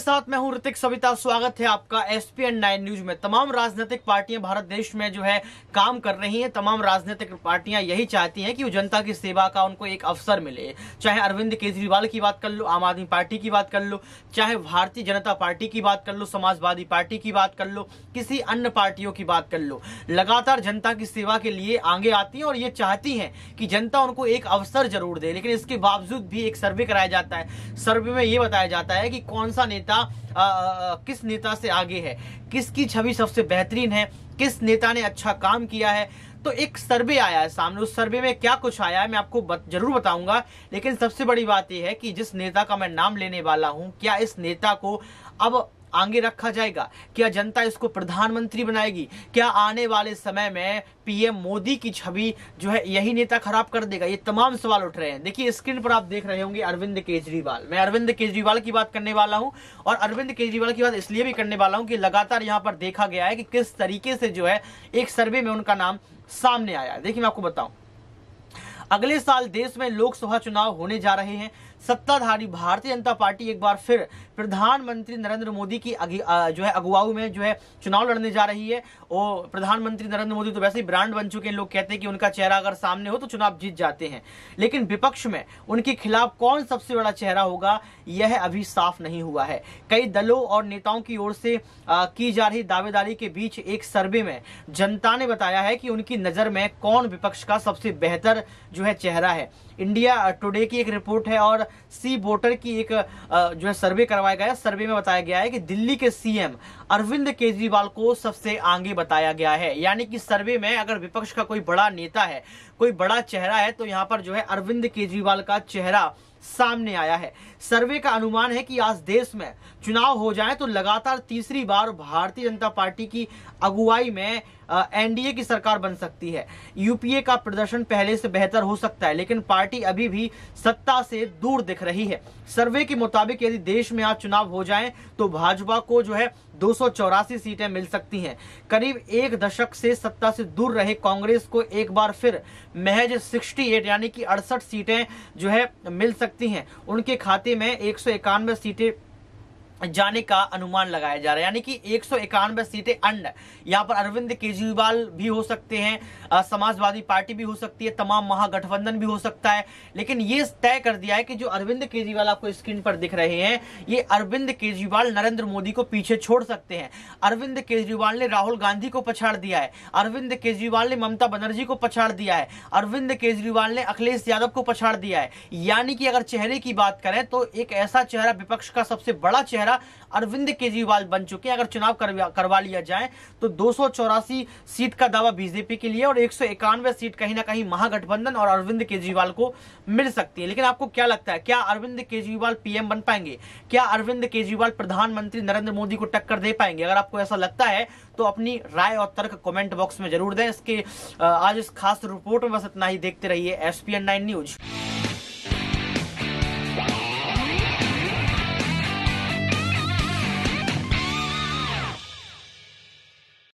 साथ मैं हूं ऋतिक सविता स्वागत है आपका एसपीएन नाइन न्यूज में तमाम राजनीतिक पार्टियां भारत देश में जो है काम कर रही हैं तमाम राजनीतिक पार्टियां यही चाहती हैं कि वो जनता की सेवा का उनको एक अवसर मिले चाहे अरविंद केजरीवाल की बात कर लो आम आदमी पार्टी की बात कर लो चाहे भारतीय जनता पार्टी की बात कर लो समाजवादी पार्टी की बात कर लो किसी अन्य पार्टियों की बात कर लो लगातार जनता की सेवा के लिए आगे आती है और ये चाहती है कि जनता उनको एक अवसर जरूर दे लेकिन इसके बावजूद भी एक सर्वे कराया जाता है सर्वे में ये बताया जाता है कि कौन सा नेता नेता आ, आ, किस नेता से आगे है किसकी छवि सबसे बेहतरीन है किस नेता ने अच्छा काम किया है तो एक सर्वे आया है सामने उस सर्वे में क्या कुछ आया है मैं आपको बत, जरूर बताऊंगा लेकिन सबसे बड़ी बात यह है कि जिस नेता का मैं नाम लेने वाला हूं क्या इस नेता को अब आगे रखा जाएगा क्या जनता इसको प्रधानमंत्री बनाएगी क्या आने वाले समय में पीएम मोदी की छवि जो है यही नेता खराब कर देगा ये तमाम सवाल उठ रहे हैं देखिए स्क्रीन पर आप देख रहे होंगे अरविंद केजरीवाल मैं अरविंद केजरीवाल की बात करने वाला हूं और अरविंद केजरीवाल की बात इसलिए भी करने वाला हूं कि लगातार यहां पर देखा गया है कि किस तरीके से जो है एक सर्वे में उनका नाम सामने आया देखिए मैं आपको बताऊं अगले साल देश में लोकसभा चुनाव होने जा रहे हैं सत्ताधारी भारतीय जनता पार्टी एक बार फिर प्रधानमंत्री नरेंद्र मोदी की जो है अगुवाऊ में जो है चुनाव लड़ने जा रही है और प्रधानमंत्री नरेंद्र मोदी तो वैसे ही ब्रांड बन चुके हैं लोग कहते हैं कि उनका चेहरा अगर सामने हो तो चुनाव जीत जाते हैं लेकिन विपक्ष में उनके खिलाफ कौन सबसे बड़ा चेहरा होगा यह अभी साफ नहीं हुआ है कई दलों और नेताओं की ओर से की जा रही दावेदारी के बीच एक सर्वे में जनता ने बताया है कि उनकी नजर में कौन विपक्ष का सबसे बेहतर जो है चेहरा है इंडिया टुडे की एक रिपोर्ट है और सी वोटर की एक जो है सर्वे करवाया गया सर्वे में बताया गया है कि दिल्ली के सीएम अरविंद केजरीवाल को सबसे आगे बताया गया है यानी कि सर्वे में अगर विपक्ष का कोई बड़ा नेता है कोई बड़ा चेहरा है तो यहाँ पर जो है अरविंद केजरीवाल का चेहरा सामने आया है सर्वे का अनुमान है कि आज देश में चुनाव हो जाए तो लगातार तीसरी बार भारतीय जनता पार्टी की अगुवाई में एनडीए की सरकार बन सकती है यूपीए का प्रदर्शन पहले से बेहतर हो सकता है लेकिन पार्टी अभी भी सत्ता से दूर दिख रही है सर्वे के मुताबिक यदि देश में आज चुनाव हो जाए तो भाजपा को जो है दो सीटें मिल सकती हैं करीब एक दशक से सत्ता से दूर रहे कांग्रेस को एक बार फिर महज 68 यानी कि अड़सठ सीटें जो है मिल सकती हैं उनके खाते में एक सीटें जाने का अनुमान लगाया जा रहा है यानी कि एक सीटें अंड यहाँ पर अरविंद केजरीवाल भी हो सकते हैं समाजवादी पार्टी भी हो सकती है तमाम महागठबंधन भी हो सकता है लेकिन ये तय कर दिया है कि जो अरविंद केजरीवाल आपको स्क्रीन पर दिख रहे हैं ये अरविंद केजरीवाल नरेंद्र मोदी को पीछे छोड़ सकते हैं अरविंद केजरीवाल ने राहुल गांधी को पछाड़ दिया है अरविंद केजरीवाल ने ममता बनर्जी को पछाड़ दिया है अरविंद केजरीवाल ने अखिलेश यादव को पछाड़ दिया है यानी कि अगर चेहरे की बात करें तो एक ऐसा चेहरा विपक्ष का सबसे बड़ा चेहरा वगैरह अरविंद केजरीवाल बन चुके हैं अगर चुनाव करवा करवा लिया जाए तो दो सीट का दावा बीजेपी के लिए और एक सीट कहीं ना कहीं महागठबंधन और अरविंद केजरीवाल को मिल सकती है लेकिन आपको क्या लगता है क्या अरविंद केजरीवाल पीएम बन पाएंगे क्या अरविंद केजरीवाल प्रधानमंत्री नरेंद्र मोदी को टक्कर दे पाएंगे अगर आपको ऐसा लगता है तो अपनी राय और तर्क कमेंट बॉक्स में जरूर दें इसके आज इस खास रिपोर्ट में बस इतना ही देखते रहिए एसपीएन नाइन न्यूज़